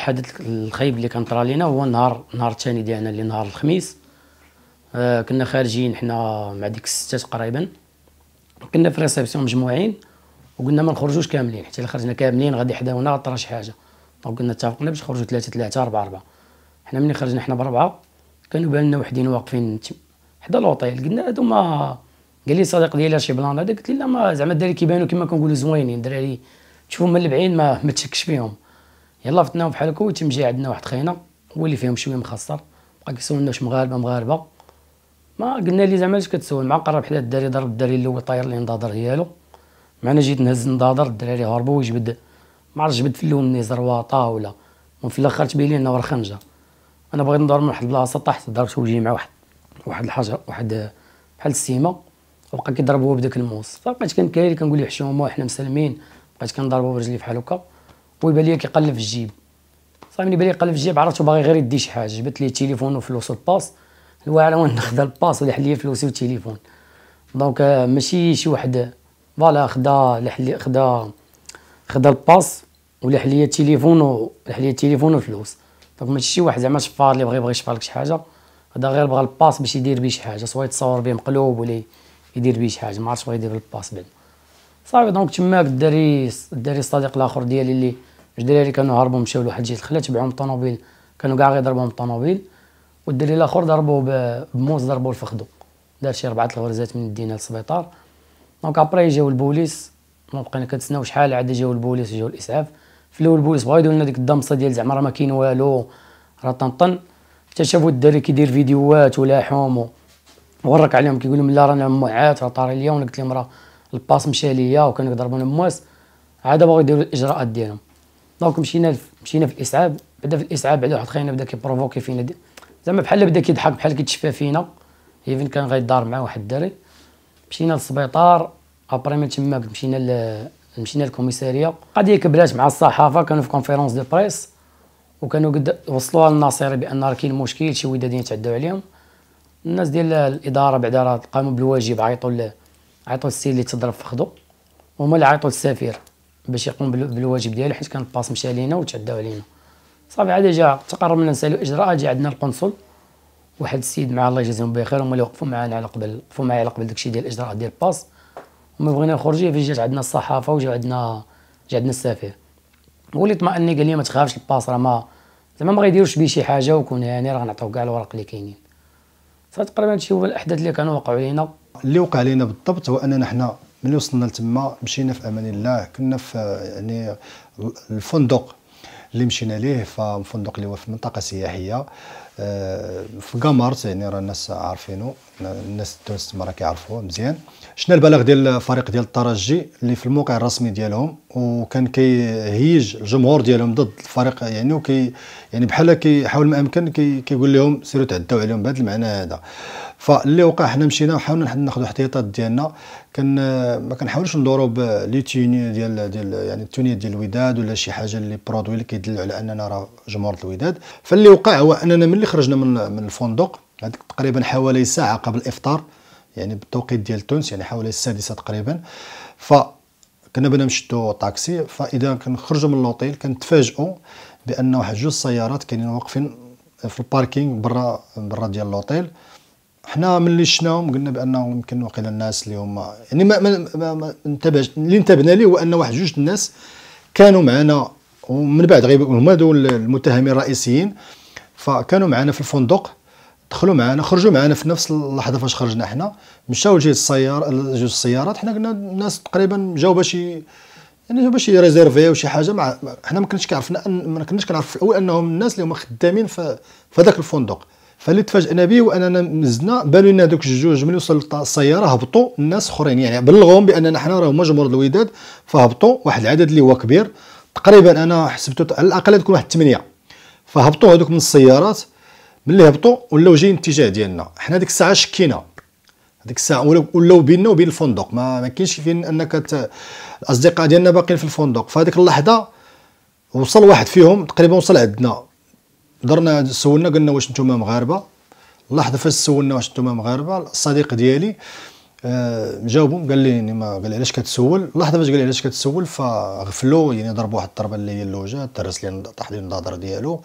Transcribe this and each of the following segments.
الحدث الخايب اللي كان طرا لينا هو النهار النهار الثاني ديالنا اللي نهار الخميس آه كنا خارجين حنا مع ديك الستة تقريبا كنا في ريسبسيون مجموعين وقلنا ما نخرجوش كاملين حتى الا خرجنا كاملين غادي حداونا طرا شي حاجه دونك قلنا اتفقنا باش نخرجوا ثلاثه ثلاثه اربعه اربعه حنا ملي خرجنا حنا بربعه كانوا بالنا وحدين واقفين حدا لوطيل قلنا هادو ما قال لي صديق ديالي شي بلان هذا قلت لي لا ما زعما الدراري كيبانوا كما كنقولوا زوينين دراري تشوفهم من البعين ما ما تشكش فيهم يلا فتناو بحال هكا ويتم جاي عندنا واحد خينا هو اللي فيهم شويه مخسر بقى كيسولنا واش مغاربه مغاربه ما قلنا لي زعما علاش كتسول مع قرب حدا الدري ضرب الدري الاول طاير لي نضاضر ديالو معنا جيت نهز نضاضر الدراري هربوا وجبد ما عرفت جبد في الاول مني زرواطه ولا وفي الاخر تبين لي انه رخنجه انا بغيت ندور من واحد البلاصه طاحت ضربت وجهي مع واحد واحد الحجر واحد بحال السيمه وبقى كيضرب هو بداك الموس فبقيت كنكاري كنقول له حشومه حنا مسلمين بقيت كنضربو برجلي بحال هكا ويبان ليا كيقلب في الجيب صافي ملي بان ليا قلب في الجيب عرفتو باغي غير يدي شي حاجه جبت ليه التليفون وفلوس الباس الواعره وين خدا الباس ولا حل ليا فلوسي والتليفون دونك آه، ماشي شي واحد آه، فوالا خدا لحل خدا خدا الباس ولا ليا التليفون ولا ليا التليفون وفلوس دونك ماشي شي واحد زعما شفار لي بغى يبغي يشفر لك شي حاجه هذا غير بغى الباس باش يدير بيه شي حاجه سواء يتصور بيه مقلوب ولا يدير بيه شي حاجه ما عرفتش بغى يدير الباس بعد صافي دونك تماك الدري الدري الصديق الاخر ديالي اللي الدراري كانوا هربوا مشاو لواحد جهه الخلا تبعوهم الطوموبيل كانوا كاع غيضربوهم الطوموبيل والدري الاخر ضربوا بموز ضربوا لفخدو دار شي ربعه الغرزات من الدينه للسبيطار دونك ابري جاو البوليس ما بقينا كنتسناو شحال عاد جاو البوليس جاو الاسعاف في الاول البوليس بغاو يدوا لنا ديك الضمصه ديال زعما راه ما كاين والو راه طنطن حتى شافوا الدري كيدير فيديوهات ولاحهم ورك عليهم كيقول لهم لا رانا معات راه طاري ليا وانا قلت لهم راه الباس مشى ليا وكانوا كيضربونا بمواس عاد بغاو يديروا الاجراءات ديالهم دونك مشينا مشينا في الاسعاب بدا في الاسعاب على واحد خاينا بدا كيبروفوكي فينا زعما بحال بدا كيضحك بحال كيتشفى فينا ايفن كان غيدار مع واحد الدري مشينا للسبيطار ابري من تماك مشينا مشينا للكوميساريه قضيه كبرات مع الصحافه كانوا في كونفيرونس دو بريس وكانوا قد وصلوها للناصري بان راه كاين مشكل شي ودادين تعدوا عليهم الناس ديال الاداره بعدا راه قاموا بالواجب عيطوا عيطوا السيد اللي تضرب في خدو هما اللي عيطوا للسفير باش يقوم بالواجب ديالو حيت كان الباس مشى لينا وتعداو علينا صافي عاد جا تقرب من نسالو اجراء جا عندنا القنصل واحد السيد مع الله يجازيهم بخير هما اللي وقفوا معانا على قبل وقفوا معايا على قبل داكشي ديال الاجراءات ديال الباس وما بغينا نخرجوا فاش جات عندنا الصحافه وجا عندنا جا عندنا السفير هو اللي طمأني قال لي ما تخافش الباس راه ما زعما ما غيديروش بيه شي حاجه وكون هاني راه غنعطيو كاع الورق اللي كاينين صافي تقريبا هادشي هو الاحداث اللي كانوا وقعوا لينا اللي وقع لينا بالضبط هو اننا حنا ملي وصلنا لتما مشينا في امان الله كنا في يعني الفندق اللي مشينا ليه ففندق اللي هو في منطقه سياحيه آه، في كامارت يعني راه الناس عارفينه الناس التونس تما راه كيعرفوه مزيان شنو البلاغ ديال الفريق ديال الترجي اللي في الموقع الرسمي ديالهم وكان كيهيج الجمهور ديالهم ضد الفريق يعني وكي يعني بحال كيحاول ما امكن كي كيقول لهم سيروا تعدوا عليهم بهذا المعنى هذا فاللي وقع حنا مشينا وحاولنا ناخذ احتياطات ديالنا كان ما كنحاولش ندورو لي ديال ديال يعني التونيات ديال الوداد ولا شي حاجه اللي برودوي اللي كيدل على اننا راه جمهور الوداد فاللي وقع هو اننا ملي خرجنا من من الفندق هذيك تقريبا حوالي ساعه قبل الافطار يعني بالتوقيت ديال تونس يعني حوالي السادسه تقريبا ف كنا بنا نشدو طاكسي فاذا كنخرجوا من الاوتيل كنتفاجئوا بان واحد جوج سيارات كاينين واقفين في الباركينغ برا برا ديال الاوتيل حنا ملي شناهم قلنا بانهم يمكن وقيلا الناس اللي هما يعني ما, ما, ما, ما انتبهش اللي انتبهنا ليه هو ان واحد جوج الناس كانوا معنا ومن بعد غير هما دول المتهمين الرئيسيين فكانوا معنا في الفندق دخلوا معنا خرجوا معنا في نفس اللحظه فاش خرجنا حنا مشاو لجهه السياره جوج السيارات حنا قلنا الناس تقريبا جاو باش يعني باش يريزيرفي وشي حاجه مع حنا ما كناش كنعرفنا ما كناش كنعرف في الاول انهم الناس اللي هما خدامين في هذاك الفندق فاللي تفاجئنا به هو اننا مزنا بالوا لنا دوك الجوج ملي وصل السياره هبطوا الناس اخرين يعني بلغهم باننا حنا راهو مجموعه الوداد فهبطوا واحد العدد اللي هو كبير تقريبا انا حسبته على الاقل تكون واحد ثمانيه فهبطوا هذوك من السيارات ملي هبطوا ولاو جايين الاتجاه ديالنا حنا ديك الساعه شكينا هذيك الساعه ولاو بيننا وبين الفندق ما ما كاينش فين انك ت... الاصدقاء ديالنا باقيين في الفندق فهذيك اللحظه وصل واحد فيهم تقريبا وصل عندنا درنا سولنا قلنا واش نتوما مغاربه اللحظه فاش سولنا واش نتوما مغاربه الصديق ديالي آه، جاوبهم قال لي يعني ما قال لي علاش كتسول لحظه فاش قال لي علاش كتسول فغفلو يعني ضرب واحد الضربه اللي هي اللوجه ترس لي طاح لي النظر ديالو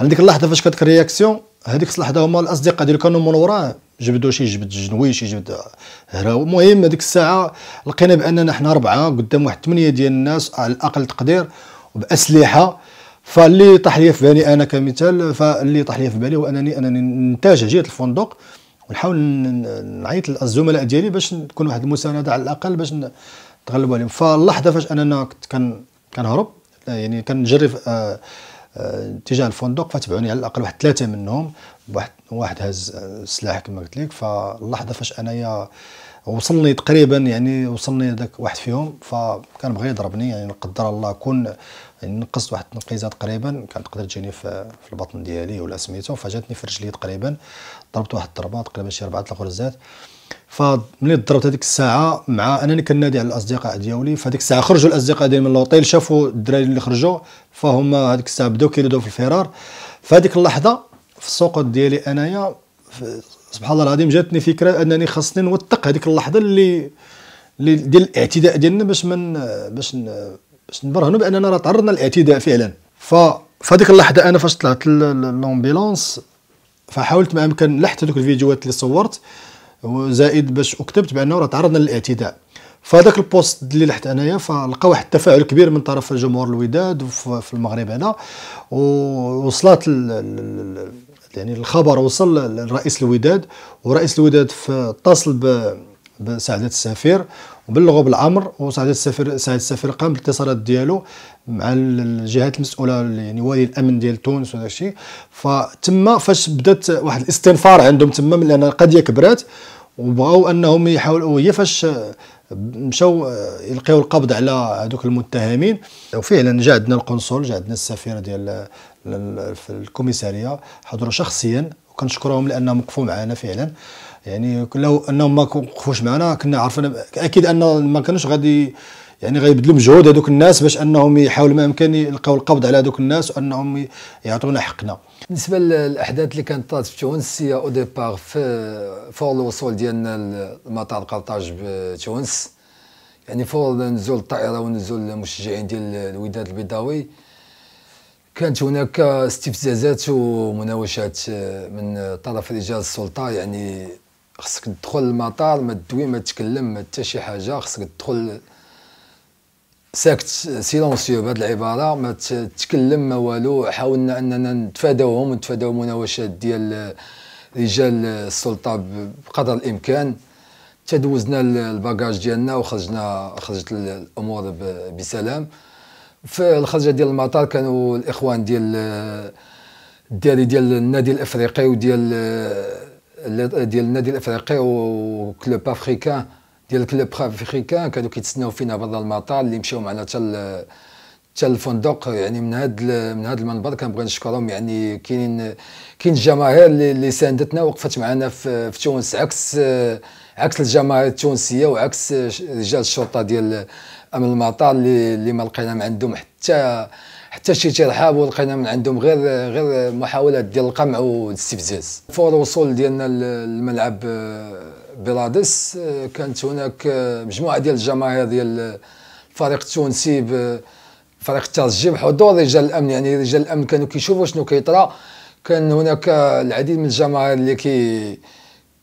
على ديك اللحظه فاش كانت رياكسيون هذيك اللحظه هما الاصدقاء ديالو كانوا من وراه جبدوا شي جبد جنوي شي جبد هراوي المهم هذيك الساعه لقينا باننا حنا اربعه قدام واحد ثمانيه ديال الناس على الاقل تقدير وباسلحه فاللي طاح لي في بالي انا كمثال فاللي طاح لي في بالي هو انني انني نتاج جهه الفندق ونحاول نعيط للزملاء ديالي باش تكون واحد المسانده على الاقل باش نتغلبوا عليهم فاللحظه فاش اننا كنت كان كنهرب يعني كنجري آه اتجاه آه، الفندق فتبعوني على الاقل واحد ثلاثه منهم واحد واحد هاز السلاح كما قلت لك فاللحظه فاش انايا وصلني تقريبا يعني وصلني ذاك واحد فيهم فكان بغى يضربني يعني قدر الله كون يعني نقصت واحد التنقيزه تقريبا كانت تقدر تجيني في, في البطن ديالي ولا سميتو فجاتني في رجلي تقريبا ضربت واحد الضربه تقريبا شي اربعه الغرزات فملي ضربت هذيك الساعه مع انني كنادي على الاصدقاء ديالي فهذيك الساعه خرجوا الاصدقاء ديالي من الوطيل شافوا الدراري اللي خرجوا فهم هذيك الساعه بداو كيلدوا في الفرار فهذيك اللحظه في السقوط ديالي انايا سبحان الله العظيم جاتني فكره انني خاصني نوثق هذيك اللحظه اللي ديال الاعتداء ديالنا باش من باش باش نبرهنوا باننا راه تعرضنا للاعتداء فعلا ف فهذيك اللحظه انا فاش طلعت للامبيلونس فحاولت ما امكن لحت هذوك الفيديوهات اللي صورت وزائد باش اكتبت بانه راه تعرضنا للاعتداء فهذاك البوست اللي لحت انايا فلقى واحد التفاعل كبير من طرف جمهور الوداد وفي المغرب هنا ووصلت يعني الخبر وصل لرئيس الوداد ورئيس الوداد اتصل بسعادة السفير وبلغوا بالامر وسعادة السفير سعادة السفير قام بالاتصالات ديالو مع الجهات المسؤوله يعني ولي الامن ديال تونس وهذا الشيء فتما فاش بدات واحد الاستنفار عندهم تما من لان القضيه كبرات وبغاو انهم يحاولوا هي فاش مشاو آه، يلقيو القبض على هذوك المتهمين وفعلا جا عندنا القنصل جا عندنا السفير ديال آه، في الكوميساريه حضروا شخصيا وكنشكرهم لانهم وقفوا معنا فعلا يعني لو انهم ما وقفوش معنا كنا عارفين اكيد ان ما كانوش غادي يعني غيبذلوا مجهود هذوك الناس باش انهم يحاولوا ما امكن يلقاو القبض على هذوك الناس وانهم يعطونا حقنا بالنسبه للاحداث اللي كانت طات في تونس هي او ديبار في فور الوصول ديالنا لمطار قرطاج بتونس يعني فور نزول الطائره ونزول المشجعين ديال الوداد البيضاوي كانت هناك استفزازات ومناوشات من طرف رجال السلطه يعني خصك تدخل المطار ما تدوي ما تتكلم ما حتى شي حاجه خصك تدخل ساكت سيلونسيو بهذه العباره ما تكلم ما والو حاولنا اننا نتفاداوهم ونتفاداو مناوشات ديال رجال السلطه بقدر الامكان تدوزنا الباجاج ديالنا وخرجنا خرجت الامور بسلام في الخرجه ديال المطار كانوا الاخوان ديال الداري ديال النادي الافريقي وديال ديال النادي الافريقي وكلوب افريكان ديال الكلوب افريكان كانوا كيتسناو فينا برا المطار اللي مشاو معنا حتى حتى الفندق يعني من هاد من هاد المنبر كنبغي نشكرهم يعني كاينين كاين الجماهير اللي ساندتنا وقفت معنا في, في تونس عكس عكس الجماهير التونسيه وعكس رجال الشرطه ديال امن المطار اللي اللي ما لقينا عندهم حتى حتى شي تيرحاب ولقينا من عندهم غير غير محاولات ديال القمع والاستفزاز فور الوصول ديالنا للملعب آه، بيرادس آه، كانت هناك آه، مجموعه ديال الجماهير ديال الفريق التونسي فريق الترجي بحضور رجال الامن يعني رجال الامن كانوا كيشوفوا شنو كيطرا كان هناك العديد من الجماهير اللي كي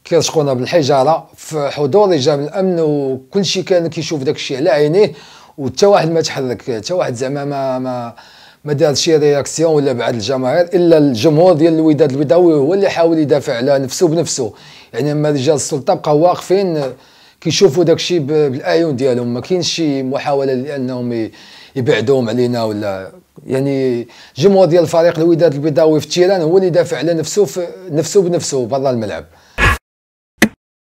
كيرشقونا بالحجاره في حضور رجال الامن وكل شيء كان كيشوف داك الشيء على عينيه وحتى واحد ما تحرك حتى واحد زعما ما, ما ما دارت شي رياكسيون ولا بعد الجماهير الا الجمهور ديال الوداد البيضاوي هو اللي حاول يدافع على نفسه بنفسه يعني اما رجال السلطه بقاو واقفين آه، كيشوفوا داك الشيء بالاعين ديالهم ما كاينش شي محاوله لانهم يبعدوهم علينا ولا يعني الجمهور ديال فريق الوداد البيضاوي في التيران هو اللي دافع على نفسه نفسه بنفسه برا الملعب